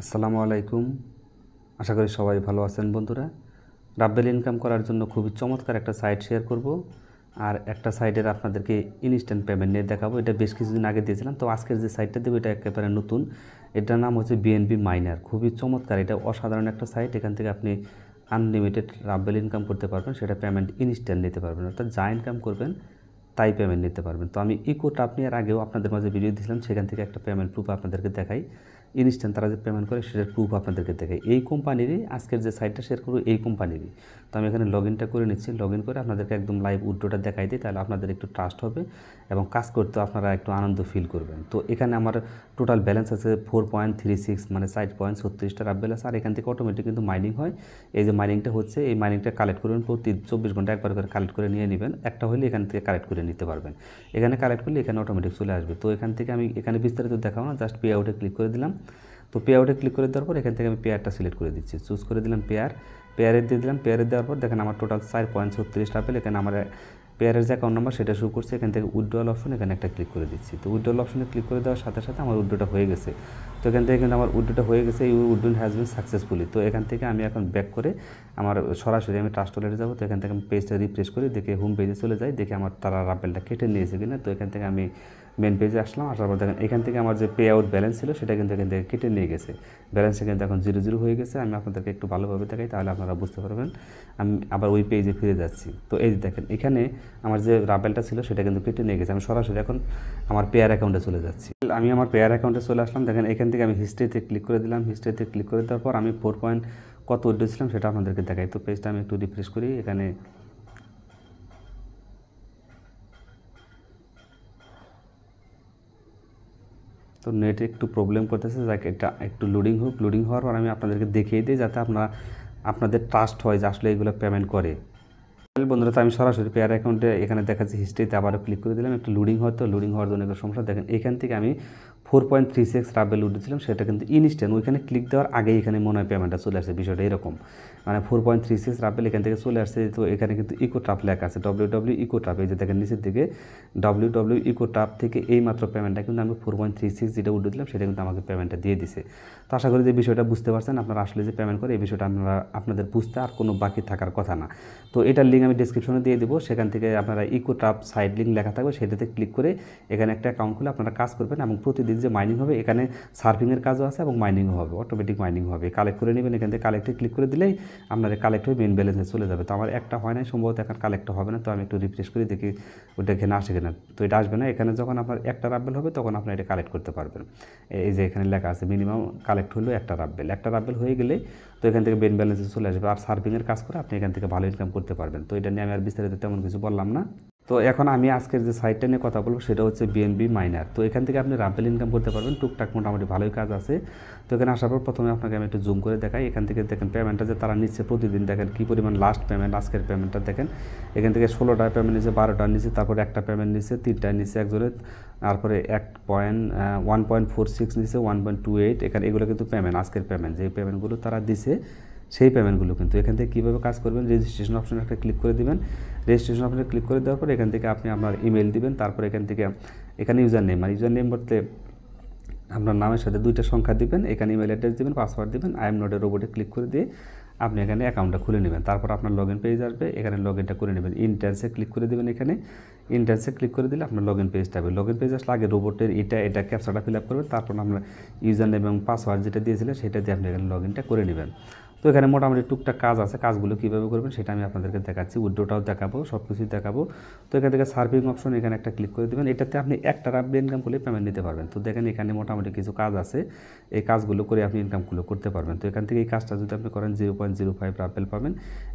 আসসালামু আলাইকুম আশা করি সবাই ভালো আছেন বন্ধুরা রাব্বেল ইনকাম করার জন্য খুবই চমৎকার একটা সাইট শেয়ার করব আর একটা সাইটের আপনাদেরকে ইনস্ট্যান্ট পেমেন্ট নিয়ে দেখাবো এটা বেশ কিছুদিন আগে দিয়েছিলাম তো আজকের যে সাইটটা দেবো এটা একেবারে নতুন এটার নাম হচ্ছে বিএনবি মাইনার খুবই চমৎকার এটা অসাধারণ একটা সাইট এখান থেকে আপনি আনলিমিটেড রাব্বেল ইনকাম করতে পারবেন সেটা পেমেন্ট ইনস্ট্যান্ট নিতে পারবেন অর্থাৎ যা ইনকাম করবেন তাই পেমেন্ট নিতে পারবেন তো আমি ইকোটা আপনি আর আগেও আপনাদের মাঝে ভিডিও দিয়েছিলাম সেখান থেকে একটা পেমেন্ট প্রুফ আপনাদেরকে দেখাই ইনস্ট্যান্ট তারা যে পেমেন্ট করে সেটার প্রুফ আপনাদেরকে দেখে এই কোম্পানিরই আজকের যে সাইটটা শেয়ার করবো এই কোম্পানিরই তো আমি এখানে লগ ইনটা করে নিচ্ছি লগ ইন করে আপনাদেরকে একদম লাইভ উড্ডোটা দেখাই দিই তাহলে আপনাদের একটু ট্রাস্ট হবে এবং কাজ করতে আপনারা একটু আনন্দ ফিল করবেন তো এখানে আমার টোটাল ব্যালেন্স আছে ফোর পয়েন্ট থ্রি সিক্স মানে সাইট পয়েন্ট ছত্রিশটা রাব ব্যালেন্স আর এখান থেকে অটোমেটিক কিন্তু মাইনিং হয় এই যে মাইনিংটা হচ্ছে এই মাইনিংটা কালেক্ট করবেন প্রতি চব্বিশ ঘন্টা একবার করে কালেক্ট করে নিয়ে নেবেন একটা হলে এখান থেকে কালেক্ট করে নিতে পারবেন এখানে কালেক্ট করলে এখানে অটোমেটিক চলে আসবে তো এখান থেকে আমি এখানে বিস্তারিত দেখাবো না জাস্ট পে আউটে ক্লিক করে দিলাম তো পেয়ারটে ক্লিক করে দেওয়ার পর এখান থেকে আমি পেয়ারটা সিলেক্ট করে দিচ্ছি চুজ করে দিলাম পেয়ার পেয়ারে দিয়ে দিলাম পেয়ারে দেওয়ার পর দেখেন আমার টোটাল চার পয়েন্ট ছত্রিশটা আপেল এখানে আমার পেয়ারের যে অ্যাকাউন্ট নাম্বার সেটা শুরু করছে এখান থেকে উইড্রোয়াল অপশন এখানে একটা ক্লিক করে দিচ্ছি তো উইড্রোয়াল অপশনে ক্লিক করে দেওয়ার সাথে সাথে আমার উইড্রোটা হয়ে গেছে তো এখান থেকে কিন্তু আমার উইড্রোটা হয়ে গেছে এই উইড্রোল হ্যাজ বিন সাকসেসফুলি তো এখান থেকে আমি এখন ব্যাক করে আমার সরাসরি আমি ট্রাস্ট ওয়ালেটে যাবো তো এখান থেকে আমি পেজটা রিফ্রেশ করি দেখে হোম পেজে চলে যাই দেখে আমার তারা রাপেলটা কেটে নিয়েছে কিনা তো এখান থেকে আমি মেন পেজে আসলাম আসার পর দেখেন এখান থেকে আমার যে পে আউট ব্যালেন্স ছিল সেটা কিন্তু এখান থেকে কেটে নিয়ে গেছে ব্যালেন্সটা কিন্তু এখন জিরো জিরো হয়ে গেছে আমি আপনাদেরকে একটু ভালোভাবে দেখাই তাহলে আপনারা বুঝতে পারবেন আমি আবার ওই পেজে ফিরে যাচ্ছি তো এই দেখেন এখানে আমার যে রাবেলটা ছিল সেটা কিন্তু কেটে নিয়ে গেছে আমি সরাসরি এখন আমার পেয়ার অ্যাকাউন্টে চলে যাচ্ছি আমি আমার পেয়ার অ্যাকাউন্টে চলে আসলাম দেখেন এখান থেকে আমি হিস্ট্রিতে ক্লিক করে দিলাম হিস্ট্রিতে ক্লিক করে দেওয়ার পর আমি ফোর পয়েন্ট কত উঠেছিলাম সেটা আপনাদেরকে দেখাই তো পেজটা আমি একটু রিফ্রেশ করি এখানে তো নেট একটু প্রবলেম করতেছে যাকে এটা একটু লোডিং হোক লোডিং হওয়ার পর আমি আপনাদেরকে দেখিয়ে দিই যাতে আপনারা আপনাদের ট্রাস্ট হয় যে আসলে এগুলো পেমেন্ট করে তাহলে বন্ধুরা তো আমি সরাসরি পেয়ার অ্যাকাউন্টে এখানে দেখাচ্ছি হিস্ট্রিতে আবারও ক্লিক করে দিলাম একটু লোডিং হয় তো লোডিং হওয়ার জন্য একটা সমস্যা দেখেন এখান থেকে আমি four point three six ruble উঠেছিলাম সেটা কিন্তু ইনস্ট্যান্ট ওইখানে ক্লিক দেওয়ার আগেই এখানে মনে হয় পেমেন্টটা চলে আসছে বিষয়টা এরকম মানে four point three six ruble এখান থেকে চলে আসছে তো এখানে কিন্তু ইকো ট্রাপ লেখা আছে ডব্লিউ ডব্লিউ ইকো ট্রাপ এই যে দেখেন নিচের দিকে ডব্লিউ ডব্লিউ ইকো ট্রাপ থেকে এই মাত্র পেমেন্টটা কিন্তু আমি ফোর পয়েন্ট থ্রি সিক্স যেটা উঠেছিলাম সেটা কিন্তু আমাকে পেমেন্টটা দিয়ে দিছে তো আশা করি যে বিষয়টা বুঝতে পারছেন আপনারা আসলে যে পেমেন্ট করে এই বিষয়টা আপনারা আপনাদের বুঝতে আর কোনো বাকি থাকার কথা না তো এটার লিঙ্ক আমি ডিসক্রিপশনে দিয়ে দেবো সেখান থেকে আপনারা ইকো ট্রাপ সাইড লিঙ্ক লেখা থাকবে সেটাতে ক্লিক করে এখানে একটা অ্যাকাউন্ট খুলে আপনারা কাজ করবেন এবং প্রতিদিন যে মাইনিং হবে এখানে সার্ফিংয়ের কাজও আছে এবং মাইনিংও হবে অটোমেটিক মাইনিং হবে কালেক্ট করে নেবেন এখান থেকে কালেক্টে ক্লিক করে দিলেই আপনার কালেক্ট হয়ে মেন ব্যালেন্সে চলে যাবে তো আমার একটা হয় না সম্ভবত এখন কালেক্ট হবে না তো আমি একটু রিফ্রেশ করে দেখি ওটা এখানে আসে কিনা তো এটা আসবে না এখানে যখন আপনার একটা রাব্বেল হবে তখন আপনার এটা কালেক্ট করতে পারবেন এই যে এখানে লেখা আছে মিনিমাম কালেক্ট হলো একটা রাব্বেল একটা রাব্বেল হয়ে গেলে তো এখান থেকে মেন ব্যালেন্সে চলে আসবে আর সার্ভিংয়ের কাজ করে আপনি এখান থেকে ভালো ইনকাম করতে পারবেন তো এটা নিয়ে আমি আর বিস্তারিত তেমন কিছু বললাম না তো এখন আমি আজকের যে সাইটটা নিয়ে কথা বলবো সেটা হচ্ছে বিএনবি মাইনার তো এখান থেকে আপনি রাম্পেল ইনকাম করতে পারবেন টুকটাক মোটামুটি ভালোই কাজ আছে তো এখানে আসার পর প্রথমে আপনাকে আমি একটু জুম করে দেখাই এখান থেকে দেখেন পেমেন্টটা যে তারা নিচ্ছে প্রতিদিন দেখেন কী পরিমাণ লাস্ট পেমেন্ট আজকের পেমেন্টটা দেখেন এখান থেকে ষোলোটা পেমেন্ট নিচ্ছে বারোটা নিচ্ছে তারপর একটা পেমেন্ট নিচ্ছে তিনটা নিচ্ছে একজনে তারপরে এক point one point four six নিচ্ছে ওয়ান পয়েন্ট টু এইট এখানে এগুলো কিন্তু পেমেন্ট আজকের পেমেন্ট যে পেমেন্টগুলো তারা দিছে সেই পেমেন্টগুলো কিন্তু এখান থেকে কীভাবে কাজ করবেন রেজিস্ট্রেশন অপশন একটা ক্লিক করে দেবেন রেজিস্ট্রেশন অপশনে ক্লিক করে দেওয়ার পর এখান থেকে আপনি আপনার ইমেল দিবেন তারপর এখান থেকে এখানে ইউজার নেম আর ইউজার নেম বলতে আপনার নামের সাথে দুইটা সংখ্যা দিবেন এখানে ইমেল অ্যাড্রেস দিবেন পাসওয়ার্ড দিবেন I am not a robot click করে দিয়ে আপনি এখানে অ্যাকাউন্টটা খুলে নেবেন তারপর আপনার লগ ইন পেজ আসবে এখানে লগ ইনটা করে নেবেন ইন্টারেন্সে ক্লিক করে দেবেন এখানে ইন্টারেন্সে ক্লিক করে দিলে আপনার লগ ইন পেজটা হবে লগ ইন পেজ আসলে আগে রোবটের এটা এটা ক্যাপচাটা ফিল আপ করবেন তারপর আপনার ইউজার নেম এবং পাসওয়ার্ড যেটা দিয়েছিলেন সেটা দিয়ে আপনি এখানে লগ ইনটা করে নেবেন তো এখানে মোটামুটি টুকটাক কাজ আছে কাজগুলো কীভাবে করবেন সেটা আমি আপনাদেরকে দেখাচ্ছি উইড্রোটাও দেখাবো সব কিছুই দেখাবো তো এখান থেকে সার্ভিং অপশন এখানে একটা ক্লিক করে দেবেন এটাতে আপনি একটা আপনি ইনকাম করলে পেমেন্ট নিতে পারবেন তো দেখেন এখানে মোটামুটি কিছু কাজ আছে এই কাজগুলো করে আপনি ইনকামগুলো করতে পারবেন তো এখান থেকে এই কাজটা যদি আপনি করেন zero point zero five ruble পাবেন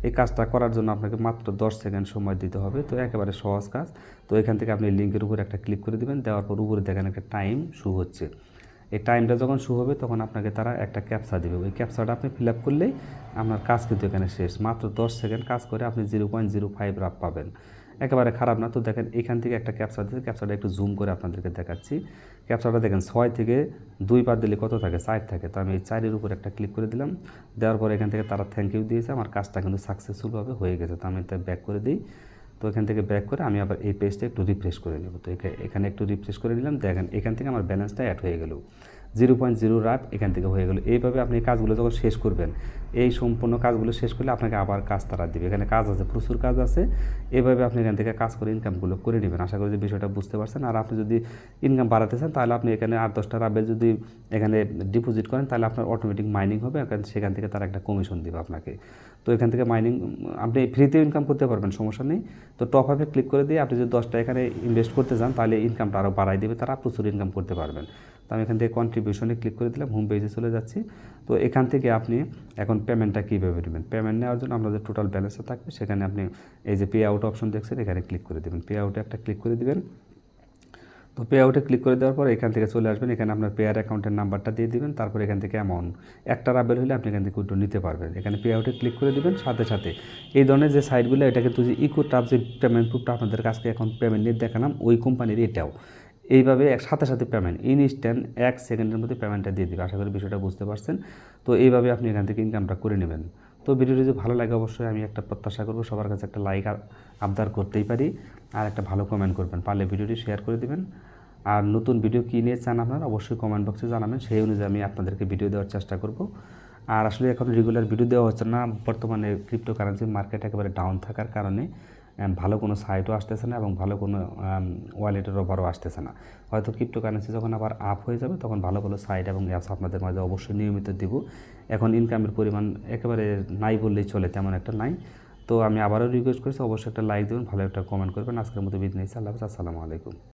এই কাজটা করার জন্য আপনাকে মাত্র দশ সেকেন্ড সময় দিতে হবে তো একেবারে সহজ কাজ তো এখান থেকে আপনি লিঙ্কের উপর একটা ক্লিক করে দেবেন দেওয়ার পর উপরে দেখেন একটা টাইম শু হচ্ছে এই টাইমটা যখন শু হবে তখন আপনাকে তারা একটা ক্যাপসা দেবে ওই ক্যাপসাটা আপনি ফিল আপ করলেই আপনার কাজ কিন্তু এখানে শেষ মাত্র দশ সেকেন্ড কাজ করে আপনি জিরো পয়েন্ট জিরো ফাইভ রাফ পাবেন একেবারে খারাপ না তো দেখেন এখান থেকে একটা ক্যাপসা দিচ্ছে ক্যাপসাটা একটু জুম করে আপনাদেরকে দেখাচ্ছি ক্যাপসাটা দেখেন ছয় থেকে দুই পার দিলে কত থাকে চার থাকে তো আমি এই চারের উপর একটা ক্লিক করে দিলাম দেওয়ার পর এখান থেকে তারা থ্যাংক ইউ দিয়েছে আমার কাজটা কিন্তু সাকসেসফুলভাবে হয়ে গেছে তো আমি তাই ব্যাক করে দিই তো এখান থেকে ব্যাক করে আমি আবার এই পেজটা একটু রিফ্রেশ করে নেব তো এখানে একটু রিফ্রেশ করে নিলাম দেখেন এখান থেকে আমার ব্যালেন্সটা অ্যাড হয়ে গেল জিরো পয়েন্ট জিরো রাফ এখান থেকে হয়ে গেল এইভাবে আপনি কাজগুলো যখন শেষ করবেন এই সম্পূর্ণ কাজগুলো শেষ করলে আপনাকে আবার কাজ তারা দেবে এখানে কাজ আছে প্রচুর কাজ আছে এভাবে আপনি এখান থেকে কাজ করে ইনকামগুলো করে নেবেন আশা করি যে বিষয়টা বুঝতে পারছেন আর আপনি যদি ইনকাম বাড়াতে চান তাহলে আপনি এখানে আট দশটা রাবেল যদি এখানে ডিপোজিট করেন তাহলে আপনার অটোমেটিক মাইনিং হবে সেখান থেকে তারা একটা কমিশন দেবে আপনাকে তো এখান থেকে মাইনিং আপনি ফ্রিতে ইনকাম করতে পারবেন সমস্যা নেই তো টপ আপে ক্লিক করে দিয়ে আপনি যদি দশটা এখানে ইনভেস্ট করতে চান তাহলে ইনকামটা আরও বাড়াই দেবে তারা প্রচুর ইনকাম করতে পারবেন তো আমি এখান থেকে কন্ট্রিবিউশনে ক্লিক করে দিলাম হোম পেজে চলে যাচ্ছি তো এখান থেকে আপনি এখন এখন পেমেন্টটা কীভাবে নেবেন পেমেন্ট নেওয়ার জন্য আপনাদের টোটাল ব্যালেন্সে থাকবে সেখানে আপনি এই যে পে আউট অপশন দেখছেন এখানে ক্লিক করে দেবেন পে আউটে একটা ক্লিক করে দেবেন তো পে আউটে ক্লিক করে দেওয়ার পর এখান থেকে চলে আসবেন এখানে আপনার পেয়ার অ্যাকাউন্টের নাম্বারটা দিয়ে দিবেন তারপর এখান থেকে অ্যামাউন্ট একটা রাবেল হলে আপনি এখান থেকে উইড্রো নিতে পারবেন এখানে পে আউটে ক্লিক করে দেবেন সাথে সাথে এই ধরনের যে সাইটগুলো এটা কিন্তু যে ইকো টাপ যে পেমেন্ট প্রুফটা আপনাদের কাছে এখন পেমেন্ট নিয়ে দেখালাম ওই কোম্পানির এটাও এইভাবে এক সাথে সাথে পেমেন্ট ইনস্ট্যান্ট এক সেকেন্ডের মধ্যে পেমেন্টটা দিয়ে দেবে আশা করি বিষয়টা বুঝতে পারছেন তো এইভাবে আপনি এখান থেকে ইনকামটা করে নেবেন তো ভিডিওটি যদি ভালো লাগে অবশ্যই আমি একটা প্রত্যাশা করব সবার কাছে একটা লাইক আবদার করতেই পারি আর একটা ভালো কমেন্ট করবেন পারলে ভিডিওটি শেয়ার করে দেবেন আর নতুন ভিডিও কী নিয়ে চান আপনারা অবশ্যই কমেন্ট বক্সে জানাবেন সেই অনুযায়ী আমি আপনাদেরকে ভিডিও দেওয়ার চেষ্টা করব আর আসলে এখন রেগুলার ভিডিও দেওয়া হচ্ছে না বর্তমানে ক্রিপ্টোকারেন্সি মার্কেট একেবারে ডাউন থাকার কারণে ভালো কোনো সাইটও আসতেছে না এবং ভালো কোনো ওয়ালেটের ওভারও আসতেছে না হয়তো ক্রিপ্টো কারেন্সি যখন আবার আপ হয়ে যাবে তখন ভালো ভালো সাইট এবং অ্যাপস আপনাদের মাঝে অবশ্যই নিয়মিত দিব এখন ইনকামের পরিমাণ একেবারে নাই বললেই চলে তেমন একটা নাই তো আমি আবারও রিকোয়েস্ট করছি অবশ্যই একটা লাইক দেবেন ভালো একটা কমেন্ট করবেন আজকের মতো বিজনেস আল্লাহ আসসালামু আলাইকুম